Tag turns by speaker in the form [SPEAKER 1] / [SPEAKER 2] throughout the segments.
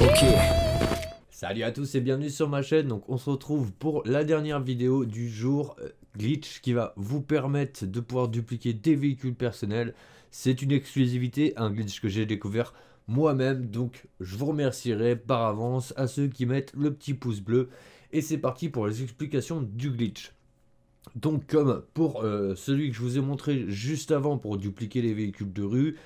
[SPEAKER 1] Ok. Salut à tous et bienvenue sur ma chaîne, donc on se retrouve pour la dernière vidéo du jour euh, glitch qui va vous permettre de pouvoir dupliquer des véhicules personnels. C'est une exclusivité, un glitch que j'ai découvert moi-même, donc je vous remercierai par avance à ceux qui mettent le petit pouce bleu. Et c'est parti pour les explications du glitch. Donc comme pour euh, celui que je vous ai montré juste avant pour dupliquer les véhicules de rue,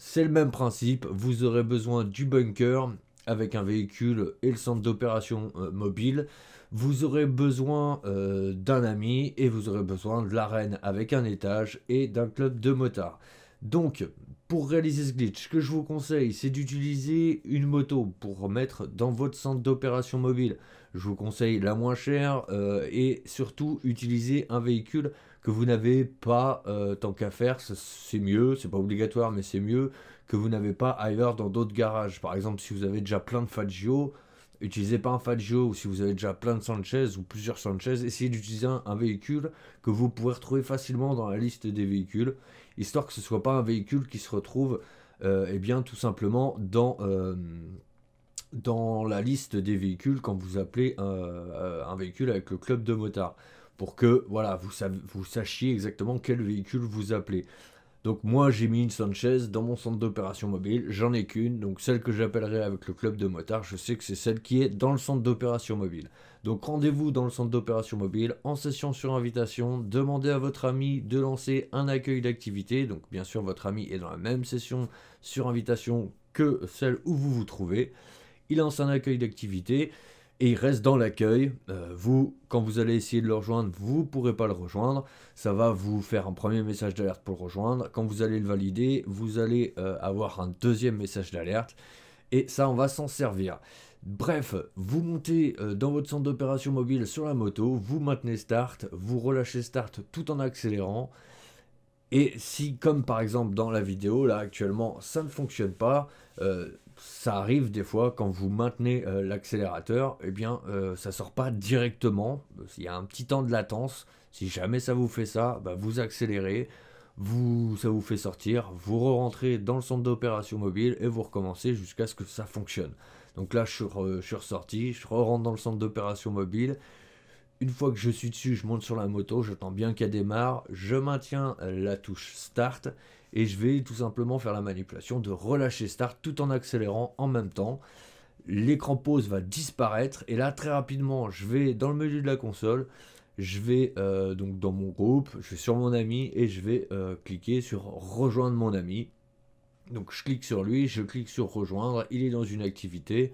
[SPEAKER 1] c'est le même principe, vous aurez besoin du bunker avec un véhicule et le centre d'opération euh, mobile. Vous aurez besoin euh, d'un ami et vous aurez besoin de l'arène avec un étage et d'un club de motards. Donc, pour réaliser ce glitch, ce que je vous conseille, c'est d'utiliser une moto pour mettre dans votre centre d'opération mobile. Je vous conseille la moins chère euh, et surtout utiliser un véhicule vous n'avez pas, euh, tant qu'à faire, c'est mieux, c'est pas obligatoire, mais c'est mieux que vous n'avez pas ailleurs dans d'autres garages. Par exemple, si vous avez déjà plein de Faggio, utilisez pas un Faggio, ou si vous avez déjà plein de Sanchez ou plusieurs Sanchez, essayez d'utiliser un, véhicule que vous pouvez retrouver facilement dans la liste des véhicules, histoire que ce soit pas un véhicule qui se retrouve, et euh, eh bien, tout simplement dans. Euh, dans la liste des véhicules quand vous appelez un, un véhicule avec le club de motards pour que voilà vous, vous sachiez exactement quel véhicule vous appelez. Donc moi j'ai mis une Sanchez dans mon centre d'opération mobile, j'en ai qu'une, donc celle que j'appellerai avec le club de motards, je sais que c'est celle qui est dans le centre d'opération mobile. Donc rendez-vous dans le centre d'opération mobile, en session sur invitation, demandez à votre ami de lancer un accueil d'activité, donc bien sûr votre ami est dans la même session sur invitation que celle où vous vous trouvez, il lance un accueil d'activité, et il reste dans l'accueil. Euh, vous, quand vous allez essayer de le rejoindre, vous ne pourrez pas le rejoindre. Ça va vous faire un premier message d'alerte pour le rejoindre. Quand vous allez le valider, vous allez euh, avoir un deuxième message d'alerte. Et ça, on va s'en servir. Bref, vous montez euh, dans votre centre d'opération mobile sur la moto, vous maintenez start, vous relâchez start tout en accélérant. Et si, comme par exemple dans la vidéo, là actuellement, ça ne fonctionne pas, euh, ça arrive des fois quand vous maintenez euh, l'accélérateur, et eh bien ça euh, ça sort pas directement. Il y a un petit temps de latence. Si jamais ça vous fait ça, bah, vous accélérez, ça vous fait sortir, vous re rentrez dans le centre d'opération mobile et vous recommencez jusqu'à ce que ça fonctionne. Donc là, je suis, je ressorti, je re rentre dans le centre d'opération mobile, une fois que je suis dessus, je monte sur la moto, j'attends bien qu'elle démarre, je maintiens la touche Start et je vais tout simplement faire la manipulation de relâcher Start tout en accélérant en même temps. L'écran pause va disparaître et là très rapidement, je vais dans le menu de la console, je vais euh, donc dans mon groupe, je vais sur mon ami et je vais euh, cliquer sur rejoindre mon ami. Donc je clique sur lui, je clique sur rejoindre, il est dans une activité.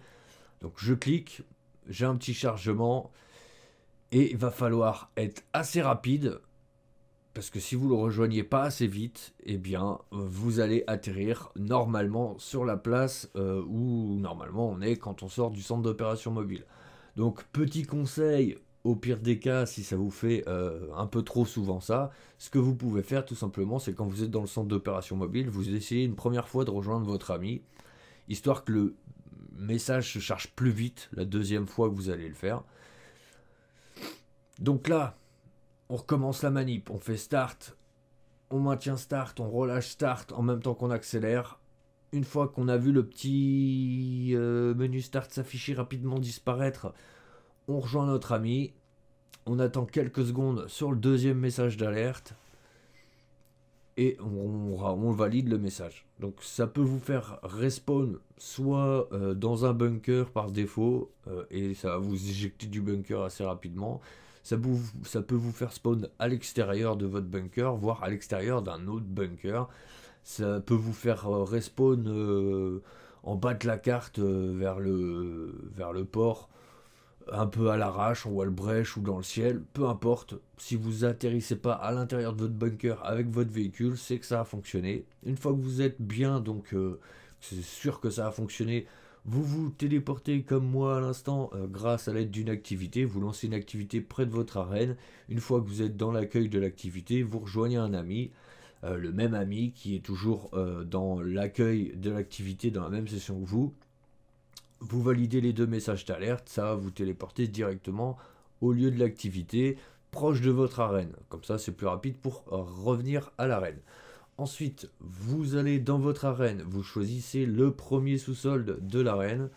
[SPEAKER 1] Donc je clique, j'ai un petit chargement, et il va falloir être assez rapide, parce que si vous le rejoignez pas assez vite, eh bien, vous allez atterrir normalement sur la place euh, où normalement on est quand on sort du centre d'opération mobile. Donc, petit conseil, au pire des cas, si ça vous fait euh, un peu trop souvent ça, ce que vous pouvez faire tout simplement, c'est quand vous êtes dans le centre d'opération mobile, vous essayez une première fois de rejoindre votre ami, histoire que le message se charge plus vite la deuxième fois que vous allez le faire. Donc là, on recommence la manip, on fait start, on maintient start, on relâche start en même temps qu'on accélère. Une fois qu'on a vu le petit euh, menu start s'afficher rapidement disparaître, on rejoint notre ami. On attend quelques secondes sur le deuxième message d'alerte et on, valide le message. Donc ça peut vous faire respawn soit euh, dans un bunker par défaut euh, et ça va vous éjecter du bunker assez rapidement, ça, peut vous, faire spawn à l'extérieur de votre bunker, voire à l'extérieur d'un autre bunker. Ça peut vous faire euh, respawn euh, en bas de la carte euh, vers, le, vers le port, un peu à l'arrache, ou à le brèche ou dans le ciel. Peu importe, si vous atterrissez pas à l'intérieur de votre bunker avec votre véhicule, c'est que ça a fonctionné. Une fois que vous êtes bien, donc c'est sûr que ça a fonctionné, vous vous téléportez comme moi à l'instant euh, grâce à l'aide d'une activité. Vous lancez une activité près de votre arène. Une fois que vous êtes dans l'accueil de l'activité, vous rejoignez un ami. Euh, le même ami qui est toujours euh, dans l'accueil de l'activité dans la même session que vous. Vous validez les deux messages d'alerte, ça vous téléportez directement au lieu de l'activité proche de votre arène. Comme ça, c'est plus rapide pour revenir à l'arène. Ensuite, vous allez dans votre arène, vous choisissez le premier sous-solde de l'arène.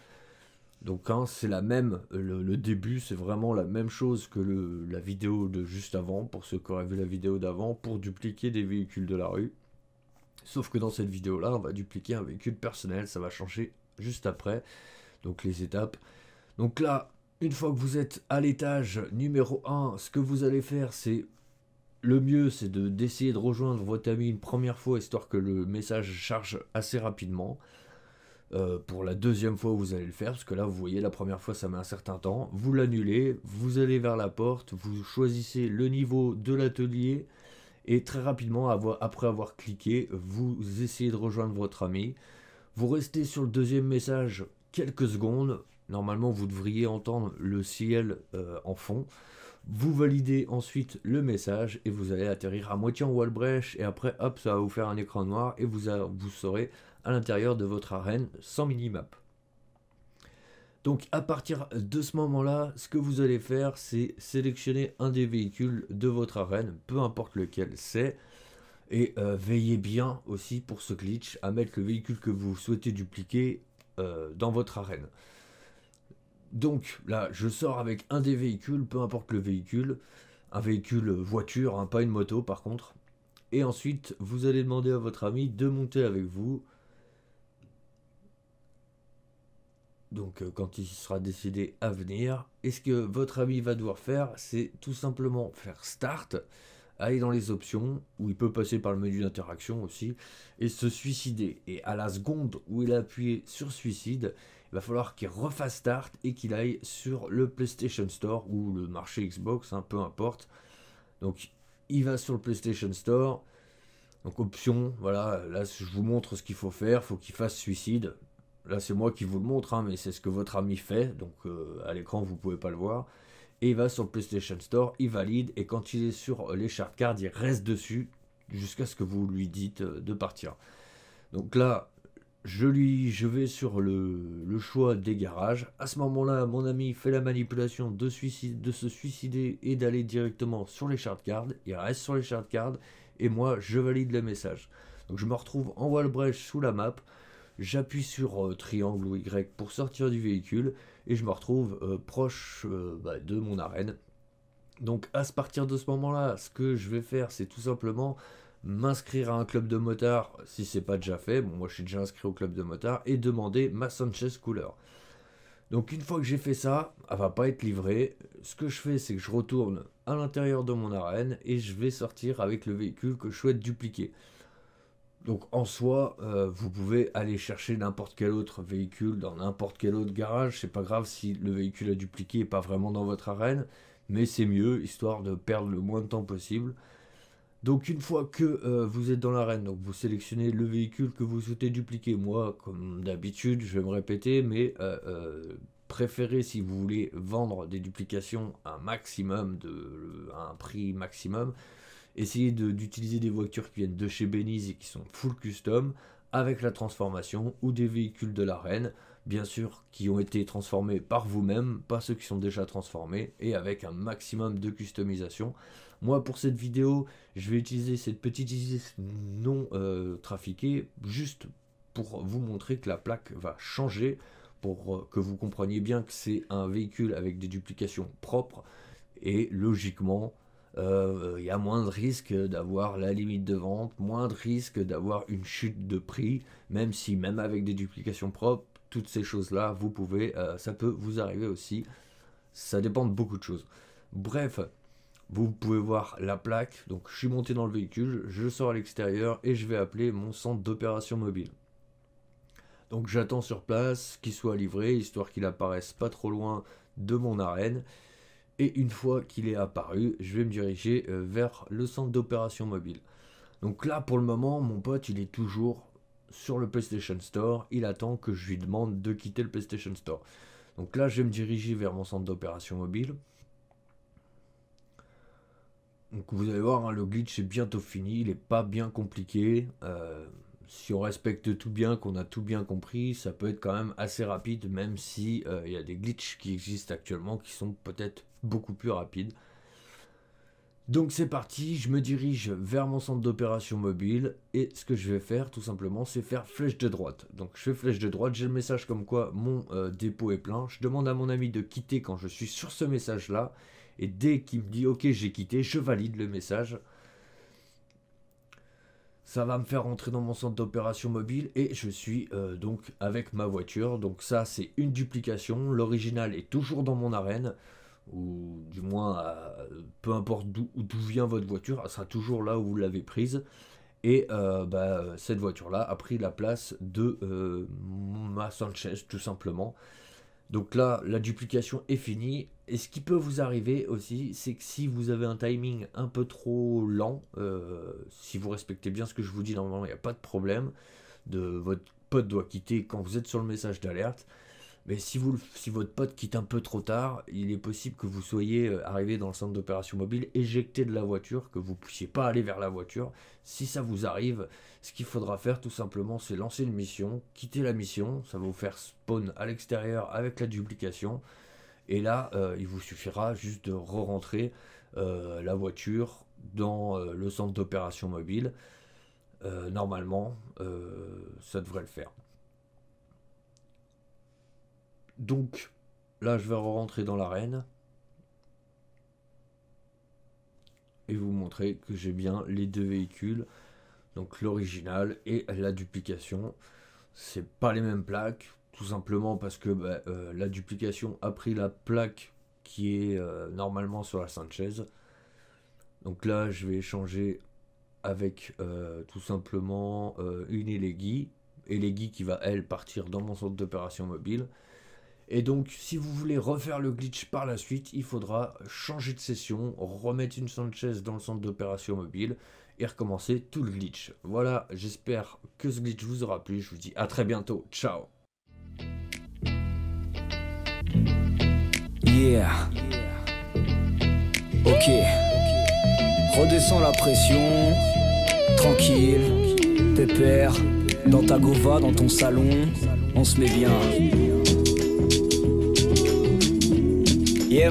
[SPEAKER 1] Donc hein, c'est la même, le, début c'est vraiment la même chose que la vidéo de juste avant, pour ceux qui auraient vu la vidéo d'avant, pour dupliquer des véhicules de la rue. Sauf que dans cette vidéo là, on va dupliquer un véhicule personnel, ça va changer juste après. Donc les étapes. Donc là, une fois que vous êtes à l'étage numéro 1, ce que vous allez faire c'est le mieux, c'est d'essayer de, rejoindre votre ami une première fois, histoire que le message charge assez rapidement. Euh, pour la deuxième fois, vous allez le faire, parce que là, vous voyez, la première fois, ça met un certain temps. Vous l'annulez, vous allez vers la porte, vous choisissez le niveau de l'atelier, et très rapidement, après avoir cliqué, vous essayez de rejoindre votre ami. Vous restez sur le deuxième message quelques secondes. Normalement, vous devriez entendre le ciel euh, en fond. Vous validez ensuite le message et vous allez atterrir à moitié en wall et après hop ça va vous faire un écran noir et vous, vous serez à l'intérieur de votre arène sans minimap. Donc à partir de ce moment-là, ce que vous allez faire, c'est sélectionner un des véhicules de votre arène, peu importe lequel c'est, et euh, veillez bien aussi pour ce glitch à mettre le véhicule que vous souhaitez dupliquer euh, dans votre arène. Donc là, je sors avec un des véhicules, peu importe le véhicule, un véhicule euh, voiture, hein, pas une moto par contre. Et ensuite, vous allez demander à votre ami de monter avec vous. Donc euh, quand il sera décidé à venir, et ce que votre ami va devoir faire, c'est tout simplement faire start, aller dans les options, où il peut passer par le menu d'interaction aussi, et se suicider. Et à la seconde où il a appuyé sur suicide, va falloir qu'il refasse start et qu'il aille sur le PlayStation Store ou le marché Xbox, un hein, peu importe. Donc il va sur le PlayStation Store. Donc option, voilà, là je vous montre ce qu'il faut faire, faut qu'il fasse suicide. Là c'est moi qui vous le montre, hein, mais c'est ce que votre ami fait, donc euh, à l'écran vous pouvez pas le voir. Et il va sur le PlayStation Store, il valide, et quand il est sur euh, les charts il reste dessus jusqu'à ce que vous lui dites euh, de partir. Donc là, je, lui, je vais sur le, choix des garages. À ce moment-là, mon ami fait la manipulation de, se suicider et d'aller directement sur les chart cards. Il reste sur les de cards et moi, je valide le message. Donc je me retrouve en voile brèche sous la map. J'appuie sur euh, triangle ou Y pour sortir du véhicule et je me retrouve euh, proche euh, bah, de mon arène. Donc à partir de ce moment-là, ce que je vais faire, c'est tout simplement m'inscrire à un club de motards si c'est pas déjà fait. Bon, moi je suis déjà inscrit au club de motards et demander ma Sanchez Couleur. Donc une fois que j'ai fait ça, elle va pas être livrée. Ce que je fais, c'est que je retourne à l'intérieur de mon arène et je vais sortir avec le véhicule que je souhaite dupliquer. Donc en soi, euh, vous pouvez aller chercher n'importe quel autre véhicule dans n'importe quel autre garage. C'est pas grave si le véhicule à dupliquer n'est pas vraiment dans votre arène, mais c'est mieux histoire de perdre le moins de temps possible. Donc une fois que euh, vous êtes dans l'arène, vous sélectionnez le véhicule que vous souhaitez dupliquer. Moi, comme d'habitude, je vais me répéter, mais euh, euh, préférez si vous voulez vendre des duplications un maximum de à un prix maximum, essayez d'utiliser des voitures qui viennent de chez Beniz et qui sont full custom avec la transformation ou des véhicules de l'arène bien sûr, qui ont été transformés par vous-même, pas ceux qui sont déjà transformés, et avec un maximum de customisation. Moi, pour cette vidéo, je vais utiliser cette petite idée non euh, trafiquée, juste pour vous montrer que la plaque va changer, pour euh, que vous compreniez bien que c'est un véhicule avec des duplications propres, et logiquement, euh, il y a moins de risque d'avoir la limite de vente, moins de risque d'avoir une chute de prix, même si même avec des duplications propres, toutes ces choses-là, vous pouvez, euh, ça peut vous arriver aussi. Ça dépend de beaucoup de choses. Bref, vous pouvez voir la plaque. Donc, je suis monté dans le véhicule, je sors à l'extérieur et je vais appeler mon centre d'opération mobile. Donc, j'attends sur place qu'il soit livré, histoire qu'il apparaisse pas trop loin de mon arène. Et une fois qu'il est apparu, je vais me diriger euh, vers le centre d'opération mobile. Donc là, pour le moment, mon pote, il est toujours sur le PlayStation Store, il attend que je lui demande de quitter le PlayStation Store. Donc là, je vais me diriger vers mon centre d'opération mobile. Donc vous allez voir, hein, le glitch est bientôt fini, il n'est pas bien compliqué. Euh, si on respecte tout bien, qu'on a tout bien compris, ça peut être quand même assez rapide, même si euh, il y a des glitches qui existent actuellement qui sont peut-être beaucoup plus rapides. Donc c'est parti, je me dirige vers mon centre d'opération mobile et ce que je vais faire tout simplement c'est faire flèche de droite. Donc je fais flèche de droite, j'ai le message comme quoi mon euh, dépôt est plein, je demande à mon ami de quitter quand je suis sur ce message là et dès qu'il me dit ok j'ai quitté, je valide le message. Ça va me faire rentrer dans mon centre d'opération mobile et je suis euh, donc avec ma voiture. Donc ça c'est une duplication, l'original est toujours dans mon arène ou du moins, peu importe d'où vient votre voiture, elle sera toujours là où vous l'avez prise. Et euh, bah, cette voiture-là a pris la place de euh, ma Sanchez, tout simplement. Donc là, la duplication est finie. Et ce qui peut vous arriver aussi, c'est que si vous avez un timing un peu trop lent, euh, si vous respectez bien ce que je vous dis, normalement, il n'y a pas de problème. De, votre pote doit quitter quand vous êtes sur le message d'alerte. Mais si, vous, si votre pote quitte un peu trop tard, il est possible que vous soyez euh, arrivé dans le centre d'opération mobile, éjecté de la voiture, que vous ne puissiez pas aller vers la voiture. Si ça vous arrive, ce qu'il faudra faire tout simplement, c'est lancer une mission, quitter la mission, ça va vous faire spawn à l'extérieur avec la duplication. Et là, euh, il vous suffira juste de re-rentrer euh, la voiture dans le centre d'opération mobile. normalement, ça devrait le faire. Donc, là, je vais rentrer dans l'arène. Et vous montrer que j'ai bien les deux véhicules. Donc l'original et la duplication. C'est pas les mêmes plaques. Tout simplement parce que bah, euh, la duplication a pris la plaque qui est euh, normalement sur la Sanchez. Donc là, je vais échanger avec euh, tout simplement une Elegy, Elegy qui va, elle, partir dans mon centre d'opération mobile. Et donc, si vous voulez refaire le glitch par la suite, il faudra changer de session, remettre une Sanchez dans le centre d'opération mobile et recommencer tout le glitch. Voilà, j'espère que ce glitch vous aura plu. Je vous dis à très bientôt. Ciao Yeah. Ok. Redescends la pression. Tranquille. père Dans ta gova, dans ton salon. On se met bien. Yeah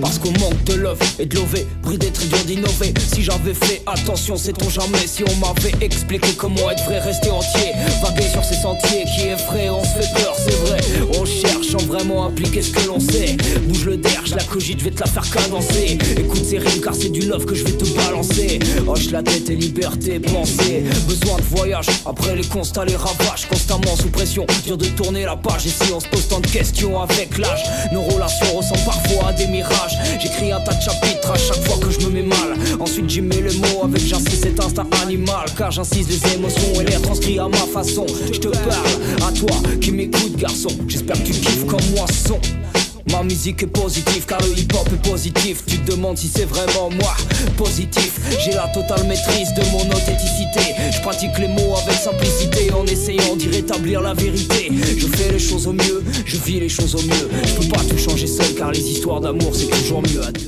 [SPEAKER 1] Parce qu'on manque de love et de l'OV, bruit des trillions d'innover. Si j'avais fait attention, sait-on jamais. Si on m'avait expliqué comment être vrai, rester entier. Vaguer sur ces sentiers qui effraient, on se fait peur, c'est vrai. On sachant vraiment appliquer ce que l'on sait. Bouge le derge, la cogite, je vais te la faire cadencer. Écoute ces rimes car c'est du love que je vais te balancer. Hoche la tête et liberté, pensée. Besoin de voyage, après les constats, les ravages. Constamment sous pression, dur de tourner la page. Et si on se pose tant de questions avec l'âge, nos relations ressemblent parfois à des mirages. J'écris un tas de chapitres à chaque fois que je me mets mal. Ensuite j'y mets le mot avec j'insiste cet instinct animal. Car j'insiste les émotions et les transcrit à ma façon. Je te parle à toi qui m'écoute, garçon. J'espère que tu kiffes. Comme moi son, Ma musique est positive car le hip hop est positif Tu te demandes si c'est vraiment moi positif J'ai la totale maîtrise de mon authenticité Je pratique les mots avec simplicité En essayant d'y rétablir la vérité Je fais les choses au mieux, je vis les choses au mieux Je peux pas tout changer seul car les histoires d'amour c'est toujours mieux à deux